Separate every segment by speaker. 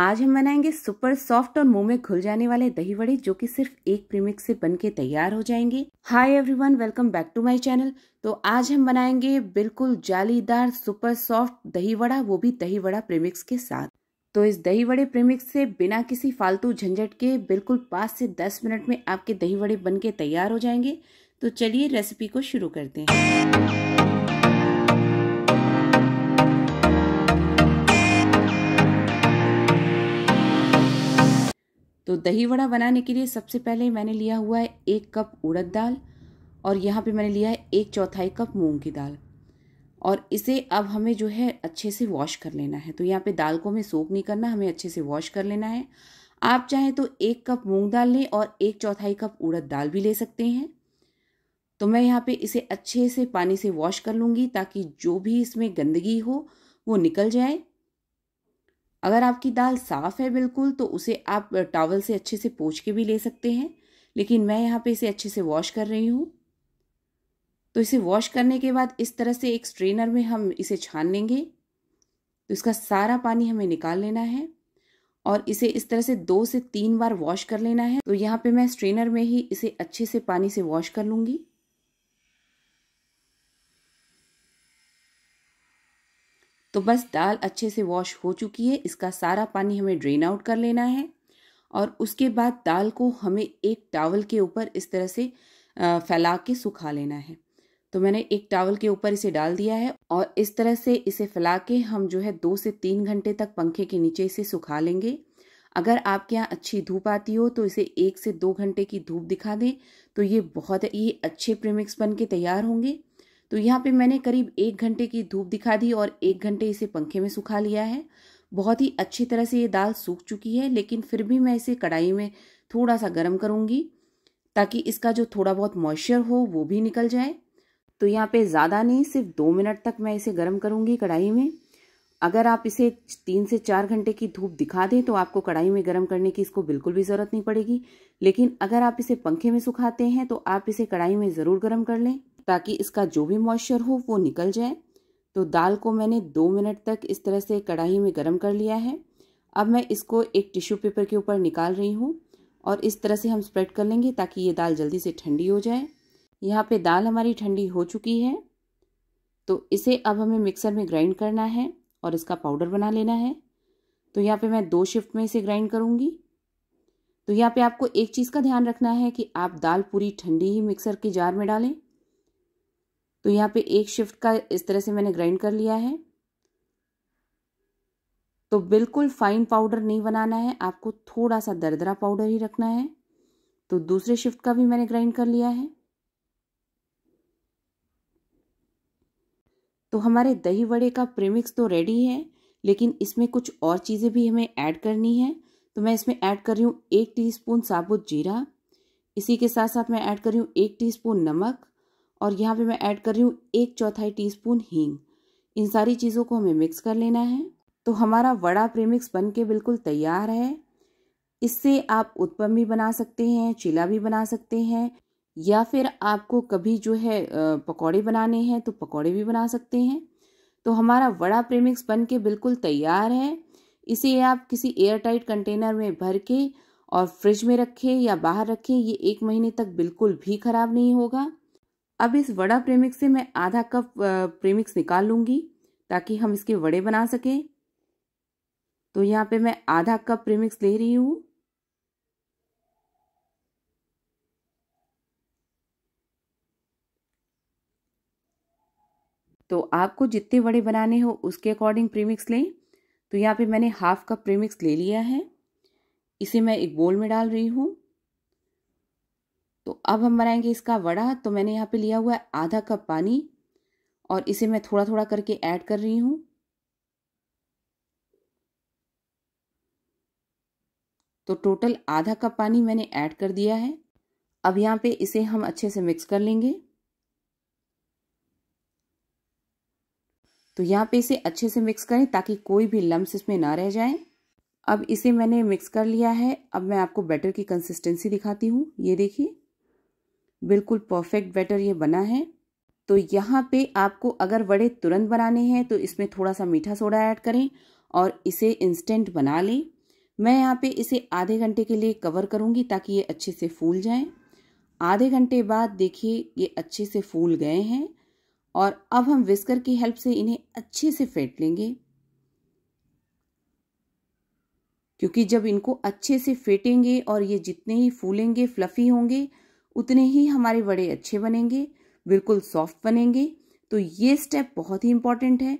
Speaker 1: आज हम बनाएंगे सुपर सॉफ्ट और मुंह में घुल जाने वाले दही वड़े जो कि सिर्फ एक प्रीमिक्स से बन के तैयार हो जाएंगे hi everyone welcome back to my channel तो आज हम बनाएंगे बिल्कुल जालीदार सुपर सॉफ्ट दही वड़ा वो भी दही वड़ा प्रीमिक्स के साथ तो इस दही वड़े प्रीमिक्स से बिना किसी फालतू झंझट के बिल्कुल पाँच से दस मिनट में आपके दही वड़े बन के तैयार हो जाएंगे तो चलिए रेसिपी को शुरू करते हैं तो दही वड़ा बनाने के लिए सबसे पहले मैंने लिया हुआ है एक कप उड़द दाल और यहाँ पे मैंने लिया है एक चौथाई कप मूंग की दाल और इसे अब हमें जो है अच्छे से वॉश कर लेना है तो यहाँ पे दाल को हमें सोख नहीं करना हमें अच्छे से वॉश कर लेना है आप चाहें तो एक कप मूंग दाल लें और एक चौथाई कप उड़द दाल भी ले सकते हैं तो मैं यहाँ पे इसे अच्छे से पानी से वॉश कर लूँगी ताकि जो भी इसमें गंदगी हो वो निकल जाए अगर आपकी दाल साफ़ है बिल्कुल तो उसे आप टावल से अच्छे से पोछ के भी ले सकते हैं लेकिन मैं यहाँ पे इसे अच्छे से वॉश कर रही हूँ तो इसे वॉश करने के बाद इस तरह से एक स्ट्रेनर में हम इसे छान लेंगे तो इसका सारा पानी हमें निकाल लेना है और इसे इस तरह से दो से तीन बार वॉश कर लेना है तो यहाँ पे मैं स्ट्रेनर में ही इसे अच्छे से पानी से वॉश कर लूँगी तो बस दाल अच्छे से वॉश हो चुकी है इसका सारा पानी हमें ड्रेन आउट कर लेना है और उसके बाद दाल को हमें एक टावल के ऊपर इस तरह से फैला के सुखा लेना है तो मैंने एक टावल के ऊपर इसे डाल दिया है और इस तरह से इसे फैला के हम जो है दो से तीन घंटे तक पंखे के नीचे इसे सुखा लेंगे अगर आपके यहाँ अच्छी धूप आती हो तो इसे एक से दो घंटे की धूप दिखा दें तो ये बहुत ही अच्छे प्रीमिक्स बन के तैयार होंगे तो यहाँ पे मैंने करीब एक घंटे की धूप दिखा दी और एक घंटे इसे पंखे में सुखा लिया है बहुत ही अच्छी तरह से ये दाल सूख चुकी है लेकिन फिर भी मैं इसे कढ़ाई में थोड़ा सा गर्म करूँगी ताकि इसका जो थोड़ा बहुत मॉइस्चर हो वो भी निकल जाए तो यहाँ पे ज़्यादा नहीं सिर्फ दो मिनट तक मैं इसे गर्म करूँगी कढ़ाई में अगर आप इसे तीन से चार घंटे की धूप दिखा दें तो आपको कढ़ाई में गर्म करने की इसको बिल्कुल भी ज़रूरत नहीं पड़ेगी लेकिन अगर आप इसे पंखे में सुखाते हैं तो आप इसे कढ़ाई में ज़रूर गर्म कर लें ताकि इसका जो भी मॉइस्चर हो वो निकल जाए तो दाल को मैंने दो मिनट तक इस तरह से कढ़ाई में गर्म कर लिया है अब मैं इसको एक टिश्यू पेपर के ऊपर निकाल रही हूँ और इस तरह से हम स्प्रेड कर लेंगे ताकि ये दाल जल्दी से ठंडी हो जाए यहाँ पे दाल हमारी ठंडी हो चुकी है तो इसे अब हमें मिक्सर में ग्राइंड करना है और इसका पाउडर बना लेना है तो यहाँ पे मैं दो शिफ्ट में इसे ग्राइंड करूँगी तो यहाँ पे आपको एक चीज़ का ध्यान रखना है कि आप दाल पूरी ठंडी ही मिक्सर के जार में डालें तो यहाँ पे एक शिफ्ट का इस तरह से मैंने ग्राइंड कर लिया है तो बिल्कुल फाइन पाउडर नहीं बनाना है आपको थोड़ा सा दरदरा पाउडर ही रखना है तो दूसरे शिफ्ट का भी मैंने ग्राइंड कर लिया है तो हमारे दही वड़े का प्रेमिक्स तो रेडी है लेकिन इसमें कुछ और चीज़ें भी हमें ऐड करनी है तो मैं इसमें ऐड कर रही हूँ एक टीस्पून साबुत जीरा इसी के साथ साथ मैं ऐड कर रही हूँ एक टीस्पून नमक और यहाँ पे मैं ऐड कर रही हूँ एक चौथाई टीस्पून हींग इन सारी चीज़ों को हमें मिक्स कर लेना है तो हमारा वड़ा प्रीमिक्स बन के बिल्कुल तैयार है इससे आप उत्पम भी बना सकते हैं चिला भी बना सकते हैं या फिर आपको कभी जो है पकौड़े बनाने हैं तो पकौड़े भी बना सकते हैं तो हमारा वड़ा प्रीमिक्स बन के बिल्कुल तैयार है इसे आप किसी एयरटाइट कंटेनर में भर के और फ्रिज में रखें या बाहर रखें ये एक महीने तक बिल्कुल भी ख़राब नहीं होगा अब इस वड़ा प्रेमिक्स से मैं आधा कप प्रेमिक्स निकाल लूँगी ताकि हम इसके वड़े बना सकें तो यहाँ पे मैं आधा कप प्रेमिक्स ले रही हूँ तो आपको जितने वड़े बनाने हो उसके अकॉर्डिंग प्रीमिक्स लें तो यहाँ पे मैंने हाफ कप प्रीमिक्स ले लिया है इसे मैं एक बोल में डाल रही हूँ तो अब हम बनाएंगे इसका वड़ा तो मैंने यहाँ पे लिया हुआ है आधा कप पानी और इसे मैं थोड़ा थोड़ा करके ऐड कर रही हूँ तो टोटल आधा कप पानी मैंने ऐड कर दिया है अब यहाँ पे इसे हम अच्छे से मिक्स कर लेंगे तो यहाँ पे इसे अच्छे से मिक्स करें ताकि कोई भी लम्स इसमें ना रह जाए अब इसे मैंने मिक्स कर लिया है अब मैं आपको बैटर की कंसिस्टेंसी दिखाती हूँ ये देखिए बिल्कुल परफेक्ट बैटर ये बना है तो यहाँ पे आपको अगर वड़े तुरंत बनाने हैं तो इसमें थोड़ा सा मीठा सोडा ऐड करें और इसे इंस्टेंट बना लें मैं यहाँ पे इसे आधे घंटे के लिए कवर करूँगी ताकि ये अच्छे से फूल जाएं आधे घंटे बाद देखिए ये अच्छे से फूल गए हैं और अब हम विस्कर की हेल्प से इन्हें अच्छे से फेंट लेंगे क्योंकि जब इनको अच्छे से फेंटेंगे और ये जितने ही फूलेंगे फ्लफ़ी होंगे उतने ही हमारे वड़े अच्छे बनेंगे बिल्कुल सॉफ्ट बनेंगे तो ये स्टेप बहुत ही इम्पॉर्टेंट है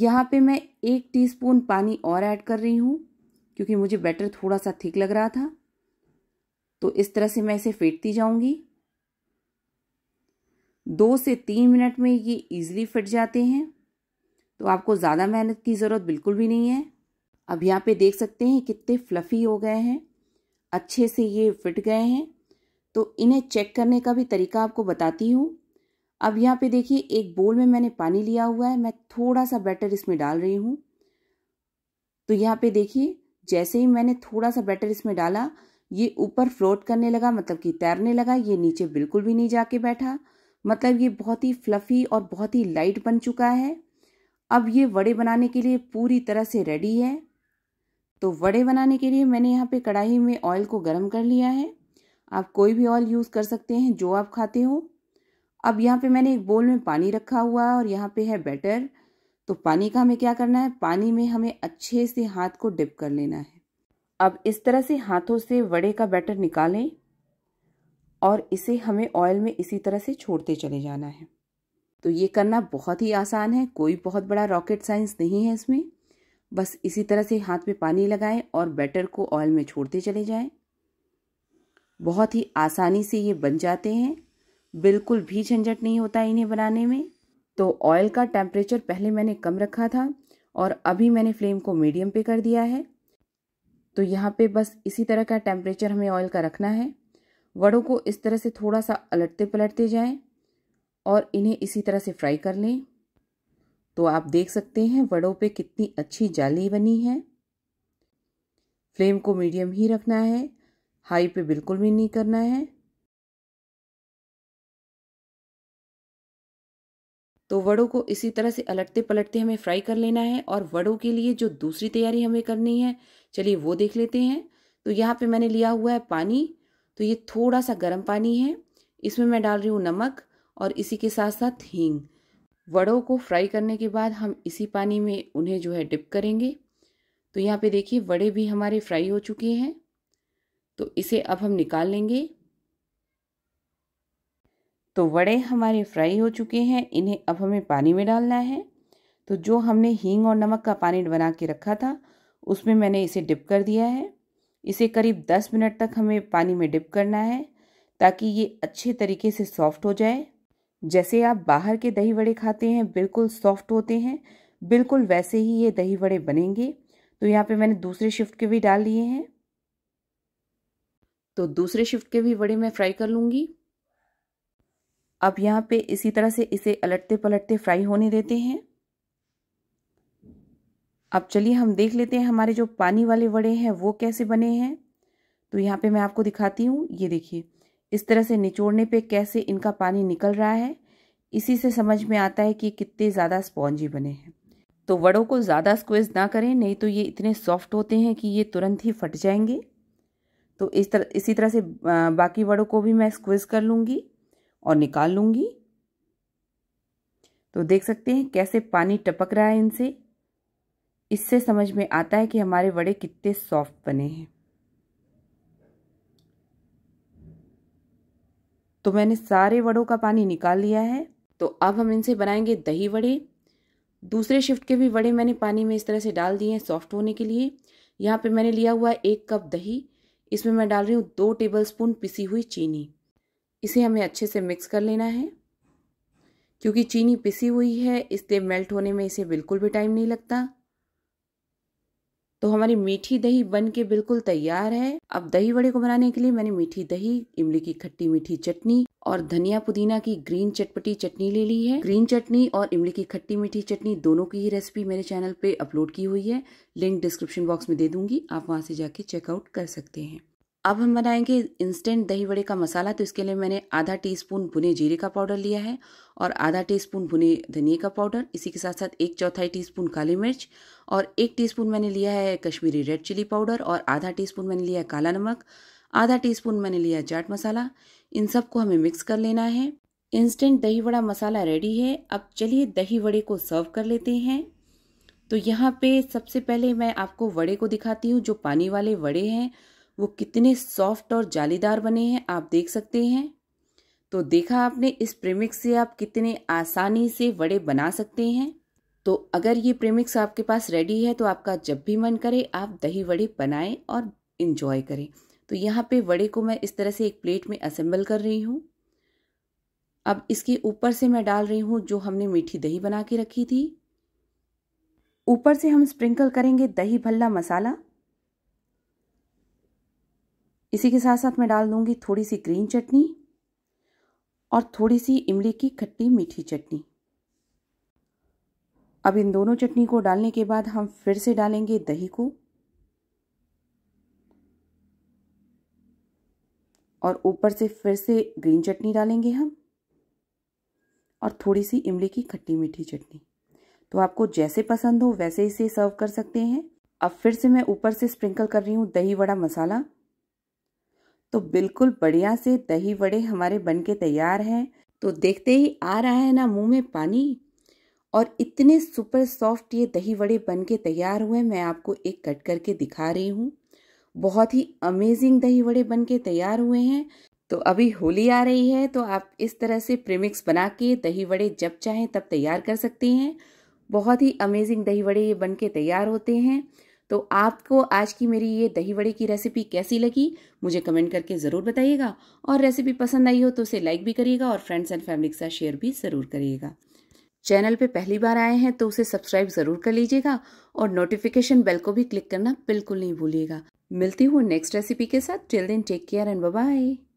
Speaker 1: यहाँ पे मैं एक टीस्पून पानी और ऐड कर रही हूँ क्योंकि मुझे बैटर थोड़ा सा थिक लग रहा था तो इस तरह से मैं इसे फेंटती जाऊँगी दो से तीन मिनट में ये ईजिली फिट जाते हैं तो आपको ज़्यादा मेहनत की ज़रूरत बिल्कुल भी नहीं है अब यहाँ पे देख सकते हैं कितने फ्लफ़ी हो गए हैं अच्छे से ये फिट गए हैं तो इन्हें चेक करने का भी तरीका आपको बताती हूँ अब यहाँ पे देखिए एक बोल में मैंने पानी लिया हुआ है मैं थोड़ा सा बैटर इसमें डाल रही हूँ तो यहाँ पे देखिए जैसे ही मैंने थोड़ा सा बैटर इसमें डाला ये ऊपर फ्लोट करने लगा मतलब कि तैरने लगा ये नीचे बिल्कुल भी नहीं जाके बैठा मतलब ये बहुत ही फ्लफ़ी और बहुत ही लाइट बन चुका है अब ये वड़े बनाने के लिए पूरी तरह से रेडी है तो वड़े बनाने के लिए मैंने यहाँ पे कढ़ाई में ऑयल को गर्म कर लिया है आप कोई भी ऑयल यूज़ कर सकते हैं जो आप खाते हो अब यहाँ पे मैंने एक बोल में पानी रखा हुआ है और यहाँ पे है बैटर तो पानी का हमें क्या करना है पानी में हमें अच्छे से हाथ को डिप कर लेना है अब इस तरह से हाथों से वड़े का बैटर निकालें और इसे हमें ऑयल में इसी तरह से छोड़ते चले जाना है तो ये करना बहुत ही आसान है कोई बहुत बड़ा रॉकेट साइंस नहीं है इसमें बस इसी तरह से हाथ में पानी लगाएं और बैटर को ऑयल में छोड़ते चले जाएं बहुत ही आसानी से ये बन जाते हैं बिल्कुल भी झंझट नहीं होता इन्हें बनाने में तो ऑयल का टेम्परेचर पहले मैंने कम रखा था और अभी मैंने फ्लेम को मीडियम पे कर दिया है तो यहाँ पे बस इसी तरह का टेम्परेचर हमें ऑयल का रखना है वड़ों को इस तरह से थोड़ा सा अलटते पलटते जाएं और इन्हें इसी तरह से फ्राई कर लें तो आप देख सकते हैं वड़ों पे कितनी अच्छी जाली बनी है फ्लेम को मीडियम ही रखना है हाई पे बिल्कुल भी नहीं करना है तो वड़ों को इसी तरह से अलटते पलटते हमें फ्राई कर लेना है और वड़ों के लिए जो दूसरी तैयारी हमें करनी है चलिए वो देख लेते हैं तो यहाँ पे मैंने लिया हुआ है पानी तो ये थोड़ा सा गर्म पानी है इसमें मैं डाल रही हूँ नमक और इसी के साथ साथ हींग वड़ों को फ्राई करने के बाद हम इसी पानी में उन्हें जो है डिप करेंगे तो यहाँ पे देखिए वड़े भी हमारे फ्राई हो चुके हैं तो इसे अब हम निकाल लेंगे तो वड़े हमारे फ्राई हो चुके हैं इन्हें अब हमें पानी में डालना है तो जो हमने हींग और नमक का पानी बना के रखा था उसमें मैंने इसे डिप कर दिया है इसे करीब दस मिनट तक हमें पानी में डिप करना है ताकि ये अच्छे तरीके से सॉफ्ट हो जाए जैसे आप बाहर के दही वड़े खाते हैं बिल्कुल सॉफ्ट होते हैं बिल्कुल वैसे ही ये दही वड़े बनेंगे तो यहाँ पे मैंने दूसरे शिफ्ट के भी डाल लिए हैं तो दूसरे शिफ्ट के भी बड़े मैं फ्राई कर लूँगी अब यहाँ पे इसी तरह से इसे अलटते पलटते फ्राई होने देते हैं अब चलिए हम देख लेते हैं हमारे जो पानी वाले वड़े हैं वो कैसे बने हैं तो यहाँ पे मैं आपको दिखाती हूँ ये देखिए इस तरह से निचोड़ने पे कैसे इनका पानी निकल रहा है इसी से समझ में आता है कि कितने ज़्यादा स्पॉन्जी बने हैं तो वड़ों को ज़्यादा स्क्वेज ना करें नहीं तो ये इतने सॉफ्ट होते हैं कि ये तुरंत ही फट जाएंगे तो इस तरह इसी तरह से बाकी वर्डों को भी मैं स्क्विज कर लूँगी और निकाल लूँगी तो देख सकते हैं कैसे पानी टपक रहा है इनसे इससे समझ में आता है कि हमारे वड़े कितने सॉफ्ट बने हैं तो मैंने सारे वड़ों का पानी निकाल लिया है तो अब हम इनसे बनाएंगे दही वड़े दूसरे शिफ्ट के भी वड़े मैंने पानी में इस तरह से डाल दिए हैं सॉफ्ट होने के लिए यहाँ पे मैंने लिया हुआ है एक कप दही इसमें मैं डाल रही हूँ दो टेबलस्पून पिसी हुई चीनी इसे हमें अच्छे से मिक्स कर लेना है क्योंकि चीनी पिसी हुई है इसलिए मेल्ट होने में इसे बिल्कुल भी टाइम नहीं लगता तो हमारी मीठी दही बन के बिल्कुल तैयार है अब दही वड़े को बनाने के लिए मैंने मीठी दही इमली की खट्टी मीठी चटनी और धनिया पुदीना की ग्रीन चटपटी चटनी ले ली है ग्रीन चटनी और इमली की खट्टी मीठी चटनी दोनों की ही रेसिपी मेरे चैनल पे अपलोड की हुई है लिंक डिस्क्रिप्शन बॉक्स में दे दूंगी आप वहां से जाके चेकआउट कर सकते हैं अब हम बनाएंगे इंस्टेंट दही बड़े का मसाला तो इसके लिए मैंने आधा टीस्पून भुने जीरे का पाउडर लिया है और आधा टीस्पून भुने धनिए का पाउडर इसी के साथ साथ एक चौथाई टीस्पून काली मिर्च और एक टीस्पून मैंने लिया है कश्मीरी रेड चिली पाउडर और आधा टीस्पून मैंने लिया है काला नमक आधा टीस्पून मैंने लिया चाट मसाला इन सबको हमें मिक्स कर लेना है इंस्टेंट दही बड़ा मसाला रेडी है अब चलिए दही वड़े को सर्व कर लेते हैं तो यहाँ पर सबसे पहले मैं आपको वड़े को दिखाती हूँ जो पानी वाले वड़े हैं वो कितने सॉफ्ट और जालीदार बने हैं आप देख सकते हैं तो देखा आपने इस प्रेमिक्स से आप कितने आसानी से वड़े बना सकते हैं तो अगर ये प्रेमिक्स आपके पास रेडी है तो आपका जब भी मन करे आप दही वड़े बनाएं और इन्जॉय करें तो यहाँ पे वड़े को मैं इस तरह से एक प्लेट में असेंबल कर रही हूँ अब इसके ऊपर से मैं डाल रही हूँ जो हमने मीठी दही बना के रखी थी ऊपर से हम स्प्रिंकल करेंगे दही भल्ला मसाला इसी के साथ साथ मैं डाल दूँगी थोड़ी सी ग्रीन चटनी और थोड़ी सी इमली की खट्टी मीठी चटनी अब इन दोनों चटनी को डालने के बाद हम फिर से डालेंगे दही को और ऊपर से फिर से ग्रीन चटनी डालेंगे हम और थोड़ी सी इमली की खट्टी मीठी चटनी तो आपको जैसे पसंद हो वैसे इसे सर्व कर सकते हैं अब फिर से मैं ऊपर से स्प्रिंकल कर रही हूँ दही वड़ा मसाला तो बिल्कुल बढ़िया से दही वड़े हमारे बन के तैयार हैं तो देखते ही आ रहा है ना मुंह में पानी और इतने सुपर सॉफ्ट ये दही वड़े बन के तैयार हुए मैं आपको एक कट करके दिखा रही हूँ बहुत ही अमेजिंग दही वड़े बन के तैयार हुए हैं तो अभी होली आ रही है तो आप इस तरह से प्रीमिक्स बना के दही वड़े जब चाहें तब तैयार कर सकते हैं बहुत ही अमेजिंग दही वड़े ये बन के तैयार होते हैं तो आपको आज की मेरी ये दही वड़े की रेसिपी कैसी लगी मुझे कमेंट करके ज़रूर बताइएगा और रेसिपी पसंद आई हो तो उसे लाइक भी करिएगा और फ्रेंड्स एंड फैमिली के साथ शेयर भी ज़रूर करिएगा चैनल पे पहली बार आए हैं तो उसे सब्सक्राइब ज़रूर कर लीजिएगा और नोटिफिकेशन बेल को भी क्लिक करना बिल्कुल नहीं भूलिएगा मिलती हूँ नेक्स्ट रेसिपी के साथ till then take care and bye